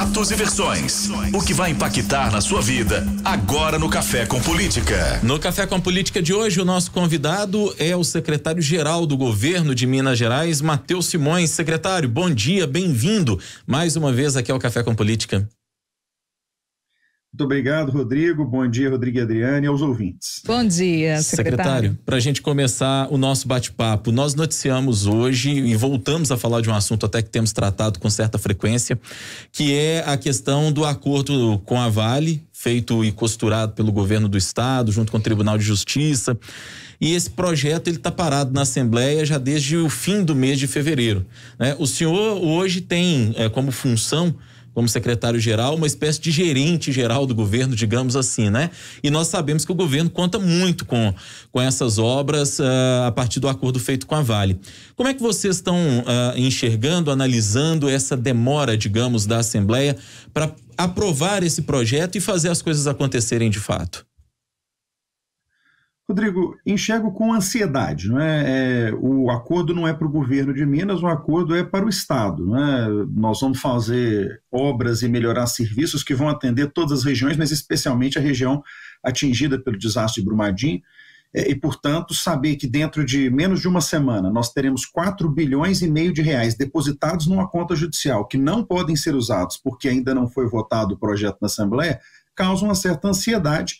Fatos e versões. O que vai impactar na sua vida agora no Café com Política. No Café com Política de hoje, o nosso convidado é o secretário-geral do governo de Minas Gerais, Matheus Simões. Secretário, bom dia, bem-vindo mais uma vez aqui ao Café com Política. Muito obrigado, Rodrigo. Bom dia, Rodrigo e Adriane, aos ouvintes. Bom dia, secretário. secretário Para a gente começar o nosso bate-papo, nós noticiamos hoje e voltamos a falar de um assunto até que temos tratado com certa frequência, que é a questão do acordo com a Vale, feito e costurado pelo governo do estado, junto com o Tribunal de Justiça. E esse projeto ele está parado na Assembleia já desde o fim do mês de fevereiro. Né? O senhor hoje tem é, como função como secretário-geral, uma espécie de gerente geral do governo, digamos assim, né? E nós sabemos que o governo conta muito com, com essas obras uh, a partir do acordo feito com a Vale. Como é que vocês estão uh, enxergando, analisando essa demora, digamos, da Assembleia para aprovar esse projeto e fazer as coisas acontecerem de fato? Rodrigo, enxergo com ansiedade. Não é? é o acordo não é para o governo de Minas, o acordo é para o Estado. Não é? Nós vamos fazer obras e melhorar serviços que vão atender todas as regiões, mas especialmente a região atingida pelo desastre de Brumadinho. É, e, portanto, saber que dentro de menos de uma semana nós teremos 4 bilhões e meio de reais depositados numa conta judicial que não podem ser usados porque ainda não foi votado o projeto na Assembleia, causa uma certa ansiedade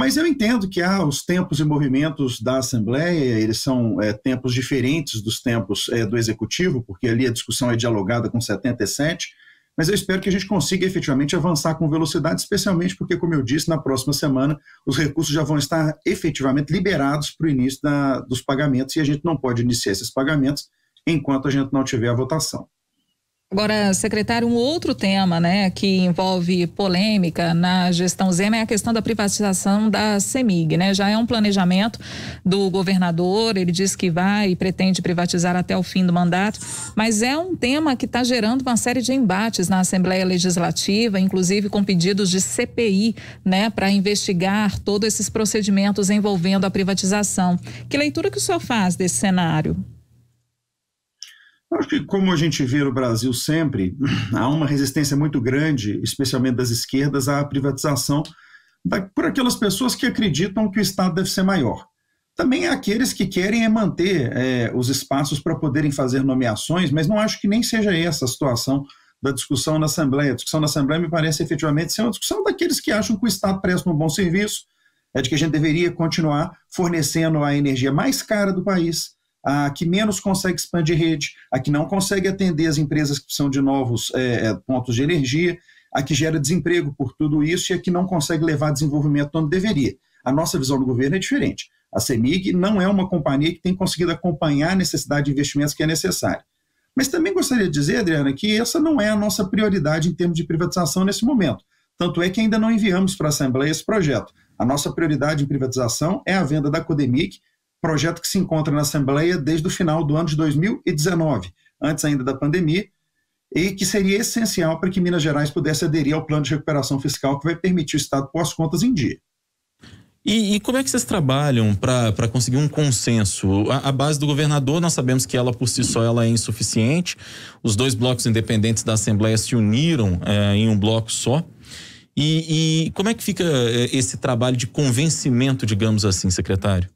mas eu entendo que ah, os tempos e movimentos da Assembleia, eles são é, tempos diferentes dos tempos é, do Executivo, porque ali a discussão é dialogada com 77, mas eu espero que a gente consiga efetivamente avançar com velocidade, especialmente porque, como eu disse, na próxima semana os recursos já vão estar efetivamente liberados para o início da, dos pagamentos e a gente não pode iniciar esses pagamentos enquanto a gente não tiver a votação. Agora, secretário, um outro tema, né, que envolve polêmica na gestão Zema é a questão da privatização da Semig, né? Já é um planejamento do governador, ele diz que vai e pretende privatizar até o fim do mandato, mas é um tema que está gerando uma série de embates na Assembleia Legislativa, inclusive com pedidos de CPI, né, para investigar todos esses procedimentos envolvendo a privatização. Que leitura que o senhor faz desse cenário? Acho que, como a gente vê no Brasil sempre, há uma resistência muito grande, especialmente das esquerdas, à privatização da, por aquelas pessoas que acreditam que o Estado deve ser maior. Também há aqueles que querem é manter é, os espaços para poderem fazer nomeações, mas não acho que nem seja essa a situação da discussão na Assembleia. A discussão na Assembleia me parece efetivamente ser uma discussão daqueles que acham que o Estado presta um bom serviço, é de que a gente deveria continuar fornecendo a energia mais cara do país, a que menos consegue expandir rede, a que não consegue atender as empresas que precisam de novos é, é, pontos de energia, a que gera desemprego por tudo isso e a que não consegue levar desenvolvimento onde deveria. A nossa visão do governo é diferente. A CEMIG não é uma companhia que tem conseguido acompanhar a necessidade de investimentos que é necessária. Mas também gostaria de dizer, Adriana, que essa não é a nossa prioridade em termos de privatização nesse momento. Tanto é que ainda não enviamos para a Assembleia esse projeto. A nossa prioridade em privatização é a venda da Codemic projeto que se encontra na Assembleia desde o final do ano de 2019, antes ainda da pandemia, e que seria essencial para que Minas Gerais pudesse aderir ao plano de recuperação fiscal que vai permitir o Estado pôr as contas em dia. E, e como é que vocês trabalham para conseguir um consenso? A, a, base do governador, nós sabemos que ela por si só ela é insuficiente. Os dois blocos independentes da Assembleia se uniram é, em um bloco só. E, e como é que fica eh, esse trabalho de convencimento, digamos assim, secretário?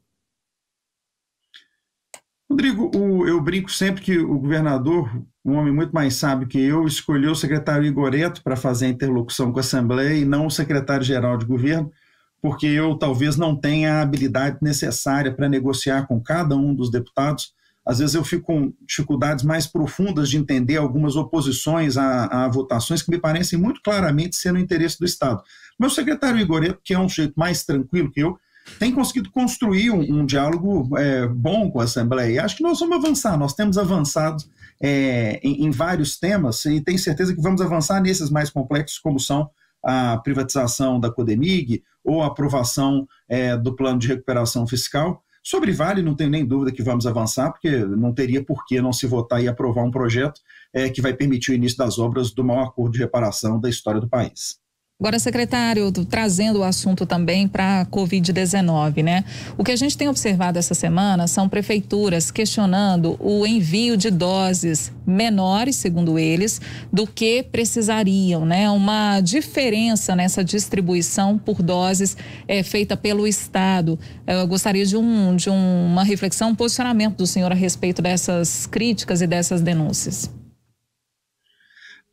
Rodrigo, o, eu brinco sempre que o governador, um homem muito mais sábio que eu, escolheu o secretário Igoreto para fazer a interlocução com a Assembleia e não o secretário-geral de governo, porque eu talvez não tenha a habilidade necessária para negociar com cada um dos deputados. Às vezes eu fico com dificuldades mais profundas de entender algumas oposições a, a votações que me parecem muito claramente ser no interesse do Estado. Mas o secretário Igoreto, que é um sujeito mais tranquilo que eu, tem conseguido construir um, um diálogo é, bom com a Assembleia. Acho que nós vamos avançar, nós temos avançado é, em, em, vários temas e tenho certeza que vamos avançar nesses mais complexos, como são a privatização da Codemig ou a aprovação é, do plano de recuperação fiscal. Sobre Vale, não tenho nem dúvida que vamos avançar, porque não teria por que não se votar e aprovar um projeto é, que vai permitir o início das obras do maior acordo de reparação da história do país. Agora, secretário, trazendo o assunto também para a Covid-19, né? O que a gente tem observado essa semana são prefeituras questionando o envio de doses menores, segundo eles, do que precisariam, né? Uma diferença nessa distribuição por doses é, feita pelo Estado. Eu gostaria de, um, de um, uma reflexão, um posicionamento do senhor a respeito dessas críticas e dessas denúncias.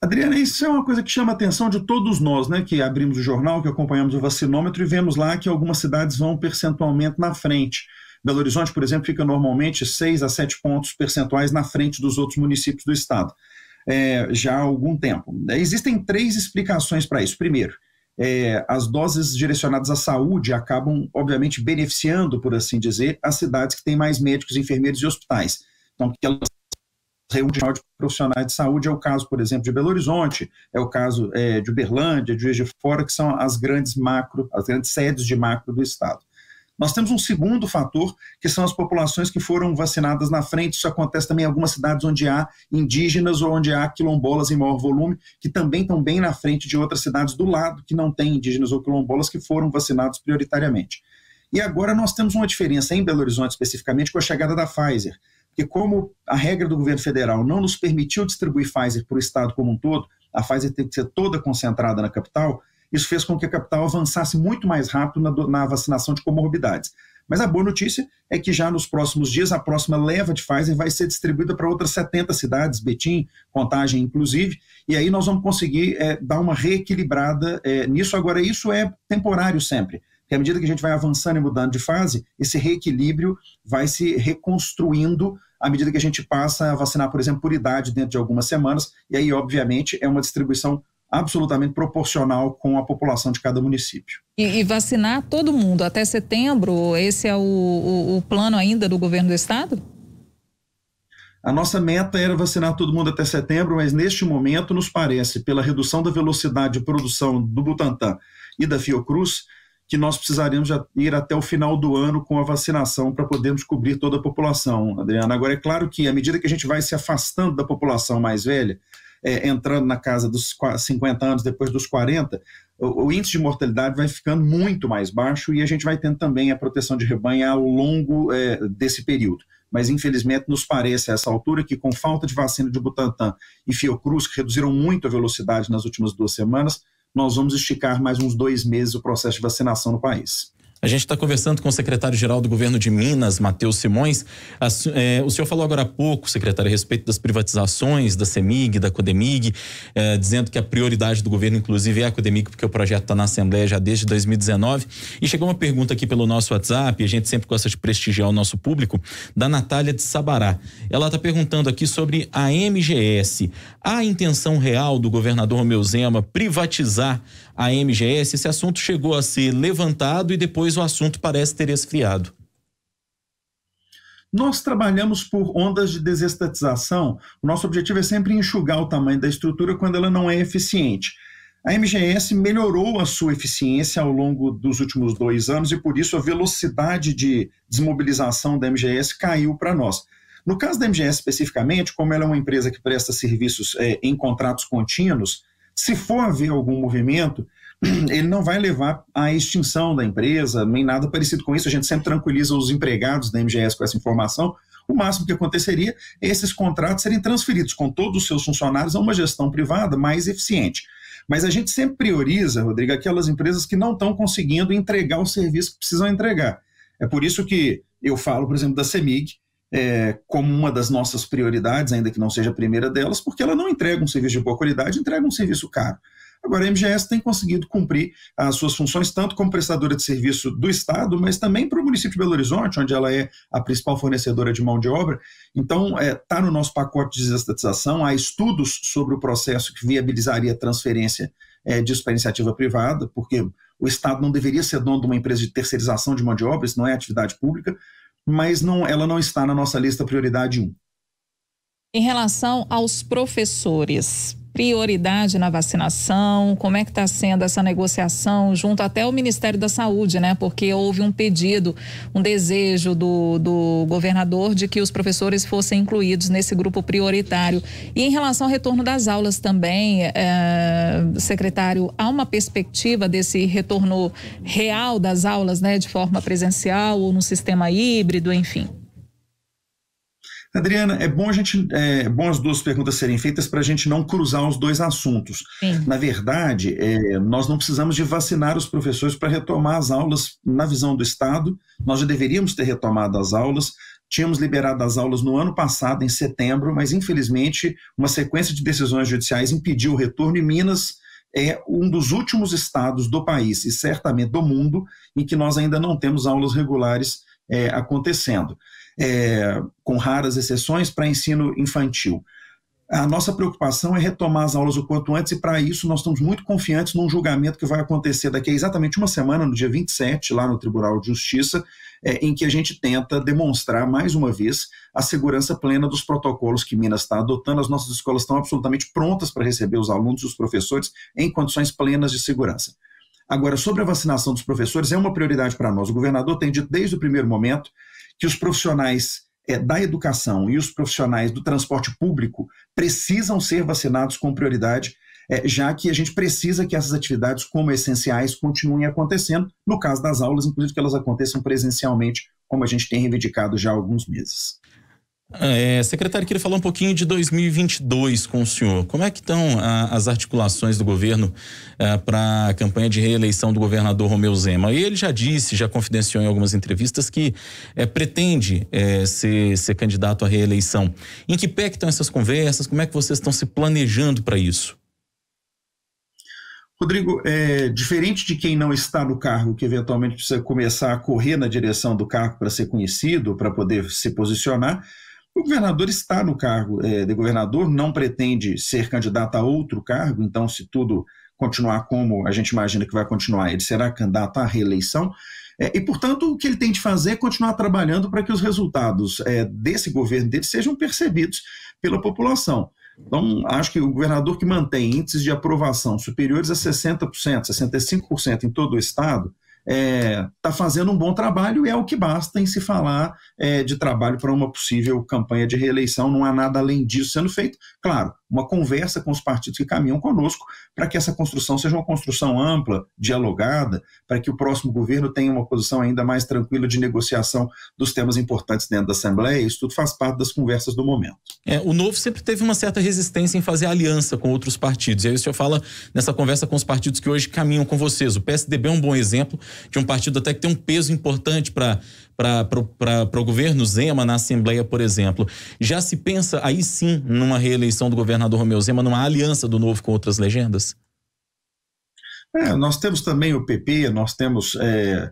Adriana, isso é uma coisa que chama a atenção de todos nós, né? Que abrimos o jornal, que acompanhamos o vacinômetro e vemos lá que algumas cidades vão percentualmente na frente. Belo Horizonte, por exemplo, fica normalmente 6 a 7 pontos percentuais na frente dos outros municípios do estado, é, já há algum tempo. É, existem três explicações para isso. Primeiro, é, as doses direcionadas à saúde acabam, obviamente, beneficiando, por assim dizer, as cidades que têm mais médicos, enfermeiros e hospitais. Então, que elas reunião de profissionais de saúde, é o caso, por exemplo, de Belo Horizonte, é o caso é, de Uberlândia, de Juiz de Fora, que são as grandes macro, as grandes sedes de macro do Estado. Nós temos um segundo fator, que são as populações que foram vacinadas na frente. Isso acontece também em algumas cidades onde há indígenas ou onde há quilombolas em maior volume, que também estão bem na frente de outras cidades do lado que não têm indígenas ou quilombolas que foram vacinados prioritariamente. E agora nós temos uma diferença em Belo Horizonte especificamente com a chegada da Pfizer. Porque como a regra do governo federal não nos permitiu distribuir Pfizer para o estado como um todo, a Pfizer teve que ser toda concentrada na capital, isso fez com que a capital avançasse muito mais rápido na, na vacinação de comorbidades. Mas a boa notícia é que já nos próximos dias a próxima leva de Pfizer vai ser distribuída para outras 70 cidades, Betim, Contagem inclusive, e aí nós vamos conseguir é, dar uma reequilibrada é, nisso. Agora, isso é temporário sempre à medida que a gente vai avançando e mudando de fase, esse reequilíbrio vai se reconstruindo à medida que a gente passa a vacinar, por exemplo, por idade dentro de algumas semanas. E aí, obviamente, é uma distribuição absolutamente proporcional com a população de cada município. E, e vacinar todo mundo até setembro, esse é o, o, o plano ainda do governo do estado? A nossa meta era vacinar todo mundo até setembro, mas neste momento nos parece, pela redução da velocidade de produção do Butantan e da Fiocruz, que nós precisaríamos já ir até o final do ano com a vacinação para podermos cobrir toda a população, Adriana. Agora, é claro que à medida que a gente vai se afastando da população mais velha, é, entrando na casa dos 50 anos, depois dos 40, o, o, índice de mortalidade vai ficando muito mais baixo e a gente vai tendo também a proteção de rebanho ao longo é, desse período. Mas, infelizmente, nos parece a essa altura que, com falta de vacina de Butantan e Fiocruz, que reduziram muito a velocidade nas últimas duas semanas, nós vamos esticar mais uns dois meses o processo de vacinação no país. A gente está conversando com o secretário-geral do governo de Minas, Matheus Simões. A, é, o senhor falou agora há pouco, secretário, a respeito das privatizações da CEMIG, da Codemig, é, dizendo que a prioridade do governo, inclusive, é a Codemig, porque o projeto está na Assembleia já desde 2019. E chegou uma pergunta aqui pelo nosso WhatsApp, a gente sempre gosta de prestigiar o nosso público, da Natália de Sabará. Ela está perguntando aqui sobre a MGS. Há a intenção real do governador Romeu Zema privatizar a MGS, esse assunto chegou a ser levantado e depois o assunto parece ter esfriado. Nós trabalhamos por ondas de desestatização. O nosso objetivo é sempre enxugar o tamanho da estrutura quando ela não é eficiente. A MGS melhorou a sua eficiência ao longo dos últimos dois anos e, por isso, a velocidade de desmobilização da MGS caiu para nós. No caso da MGS especificamente, como ela é uma empresa que presta serviços é, em contratos contínuos, se for haver algum movimento, ele não vai levar à extinção da empresa, nem nada parecido com isso. A gente sempre tranquiliza os empregados da MGS com essa informação. O máximo que aconteceria é esses contratos serem transferidos com todos os seus funcionários a uma gestão privada mais eficiente. Mas a gente sempre prioriza, Rodrigo, aquelas empresas que não estão conseguindo entregar o serviço que precisam entregar. É por isso que eu falo, por exemplo, da CEMIG, é, como uma das nossas prioridades, ainda que não seja a primeira delas, porque ela não entrega um serviço de boa qualidade, entrega um serviço caro. Agora, a MGS tem conseguido cumprir as suas funções, tanto como prestadora de serviço do Estado, mas também para o município de Belo Horizonte, onde ela é a principal fornecedora de mão de obra. Então, está é, tá no nosso pacote de desestatização. Há estudos sobre o processo que viabilizaria a transferência é, disso para iniciativa privada, porque o Estado não deveria ser dono de uma empresa de terceirização de mão de obra, isso não é atividade pública mas não, ela não está na nossa lista prioridade 1. Em relação aos professores, prioridade na vacinação? Como é que está sendo essa negociação junto até o Ministério da Saúde, né? Porque houve um pedido, um desejo do, do governador de que os professores fossem incluídos nesse grupo prioritário. E em relação ao retorno das aulas também, é, secretário, há uma perspectiva desse retorno real das aulas, né? De forma presencial ou no sistema híbrido, enfim. Adriana, é bom, a gente, é, bom as duas perguntas serem feitas para a gente não cruzar os dois assuntos. Sim. Na verdade, é, nós não precisamos de vacinar os professores para retomar as aulas na visão do Estado. Nós já deveríamos ter retomado as aulas, Tínhamos liberado as aulas no ano passado, em setembro, mas infelizmente uma sequência de decisões judiciais impediu o retorno e Minas é um dos últimos estados do país e certamente do mundo em que nós ainda não temos aulas regulares é, acontecendo, é, com raras exceções para ensino infantil. A nossa preocupação é retomar as aulas o quanto antes, e para isso nós estamos muito confiantes num julgamento que vai acontecer daqui a exatamente uma semana, no dia 27, lá no Tribunal de Justiça, é, em que a gente tenta demonstrar, mais uma vez, a segurança plena dos protocolos que Minas está adotando. As nossas escolas estão absolutamente prontas para receber os alunos e os professores em condições plenas de segurança. Agora, sobre a vacinação dos professores, é uma prioridade para nós. O governador tem dito desde o primeiro momento que os profissionais é, da educação e os profissionais do transporte público precisam ser vacinados com prioridade, é, já que a gente precisa que essas atividades, como essenciais, continuem acontecendo. No caso das aulas, inclusive que elas aconteçam presencialmente, como a gente tem reivindicado já há alguns meses. Ah, é, secretário, queria falar um pouquinho de 2022 com o senhor. Como é que estão a, ah, as articulações do governo ah, para a campanha de reeleição do governador Romeu Zema? E ele já disse, já confidenciou em algumas entrevistas que é, pretende é, ser, ser candidato à reeleição. Em que pé que estão essas conversas? Como é que vocês estão se planejando para isso? Rodrigo, é, diferente de quem não está no cargo, que eventualmente precisa começar a correr na direção do cargo para ser conhecido, para poder se posicionar, o governador está no cargo é, de governador, não pretende ser candidato a outro cargo, então, se tudo continuar como a gente imagina que vai continuar, ele será candidato à reeleição. É, e, portanto, o que ele tem de fazer é continuar trabalhando para que os resultados é, desse governo dele sejam percebidos pela população. Então, acho que o governador que mantém índices de aprovação superiores a 60%, 65% em todo o estado, está é, tá fazendo um bom trabalho e é o que basta em se falar é, de trabalho para uma possível campanha de reeleição, não há nada além disso sendo feito. Claro, uma conversa com os partidos que caminham conosco, para que essa construção seja uma construção ampla, dialogada, para que o próximo governo tenha uma posição ainda mais tranquila de negociação dos temas importantes dentro da Assembleia. Isso tudo faz parte das conversas do momento. É, o Novo sempre teve uma certa resistência em fazer aliança com outros partidos. E aí o senhor fala nessa conversa com os partidos que hoje caminham com vocês. O PSDB é um bom exemplo de um partido até que tem um peso importante para para o governo Zema na Assembleia, por exemplo. Já se pensa aí sim numa reeleição do governo governador Romeu Zema numa aliança do novo com outras legendas? É, nós temos também o PP, nós temos é,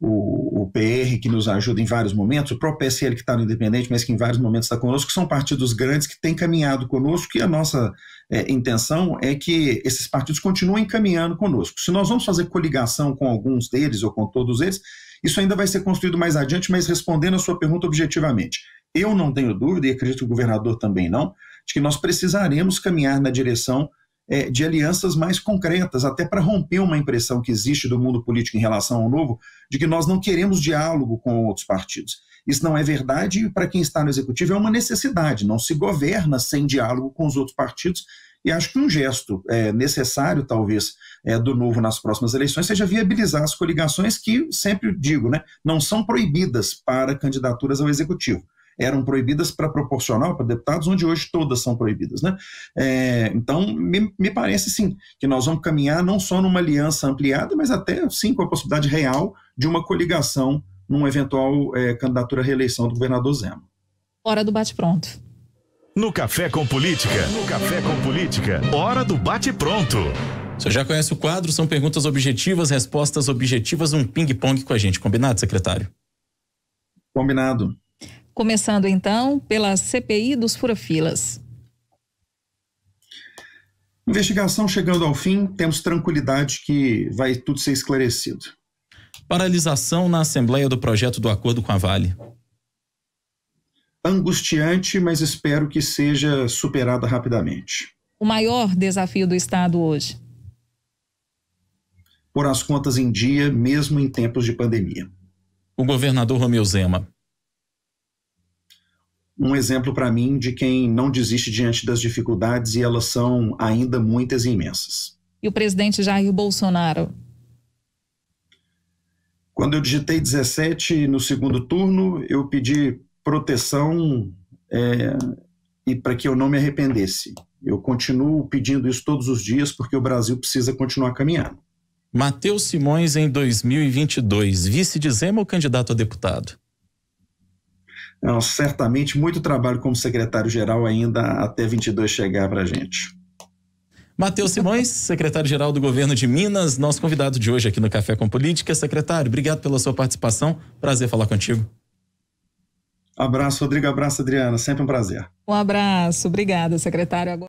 o, o, PR que nos ajuda em vários momentos, o próprio PSL que está no Independente, mas que em vários momentos está conosco, que são partidos grandes que têm caminhado conosco e a nossa é, intenção é que esses partidos continuem caminhando conosco. Se nós vamos fazer coligação com alguns deles ou com todos eles, isso ainda vai ser construído mais adiante, mas respondendo a sua pergunta objetivamente. Eu não tenho dúvida, e acredito que o governador também não, de que nós precisaremos caminhar na direção é, de alianças mais concretas, até para romper uma impressão que existe do mundo político em relação ao novo, de que nós não queremos diálogo com outros partidos. Isso não é verdade e, para quem está no executivo, é uma necessidade. Não se governa sem diálogo com os outros partidos. E acho que um gesto é, necessário, talvez, é, do novo nas próximas eleições seja viabilizar as coligações que, sempre digo, né, não são proibidas para candidaturas ao executivo eram proibidas para proporcional para deputados, onde hoje todas são proibidas. Né? É, então, me, me, parece sim que nós vamos caminhar não só numa aliança ampliada, mas até sim com a possibilidade real de uma coligação numa eventual é, candidatura à reeleição do governador Zema. Hora do bate-pronto. No Café com Política. No Café com Política. Hora do bate-pronto. Você já conhece o quadro, são perguntas objetivas, respostas objetivas, um ping-pong com a gente. Combinado, secretário? Combinado. Começando então pela CPI dos furafilas. Investigação chegando ao fim, temos tranquilidade que vai tudo ser esclarecido. Paralisação na Assembleia do projeto do acordo com a Vale. Angustiante, mas espero que seja superada rapidamente. O maior desafio do Estado hoje? Por as contas em dia, mesmo em tempos de pandemia. O governador Romeu Zema um exemplo para mim de quem não desiste diante das dificuldades e elas são ainda muitas e imensas. E o presidente Jair Bolsonaro? Quando eu digitei 17 no segundo turno, eu pedi proteção é, e para que eu não me arrependesse. Eu continuo pedindo isso todos os dias porque o Brasil precisa continuar caminhando. Matheus Simões, em 2022, vice de Zema ou candidato a deputado? Então, certamente muito trabalho como secretário-geral ainda até 22 chegar para a gente. Matheus Simões, secretário-geral do governo de Minas, nosso convidado de hoje aqui no Café com Política. Secretário, obrigado pela sua participação. Prazer falar contigo. Abraço, Rodrigo. Abraço, Adriana. Sempre um prazer. Um abraço. Obrigada, secretário.